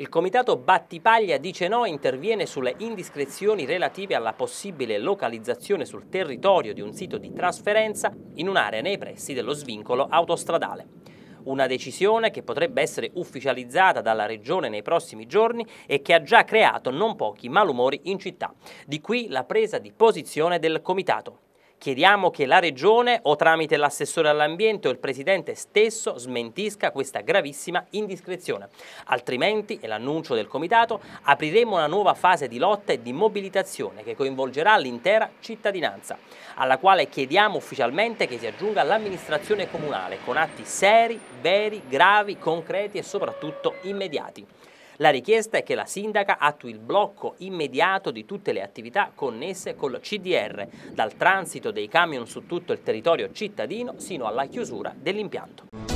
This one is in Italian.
Il comitato Battipaglia dice no interviene sulle indiscrezioni relative alla possibile localizzazione sul territorio di un sito di trasferenza in un'area nei pressi dello svincolo autostradale. Una decisione che potrebbe essere ufficializzata dalla Regione nei prossimi giorni e che ha già creato non pochi malumori in città. Di qui la presa di posizione del comitato. Chiediamo che la Regione o tramite l'assessore all'ambiente o il Presidente stesso smentisca questa gravissima indiscrezione. Altrimenti, è l'annuncio del Comitato, apriremo una nuova fase di lotta e di mobilitazione che coinvolgerà l'intera cittadinanza, alla quale chiediamo ufficialmente che si aggiunga l'amministrazione comunale con atti seri, veri, gravi, concreti e soprattutto immediati. La richiesta è che la sindaca attui il blocco immediato di tutte le attività connesse col CDR, dal transito dei camion su tutto il territorio cittadino sino alla chiusura dell'impianto.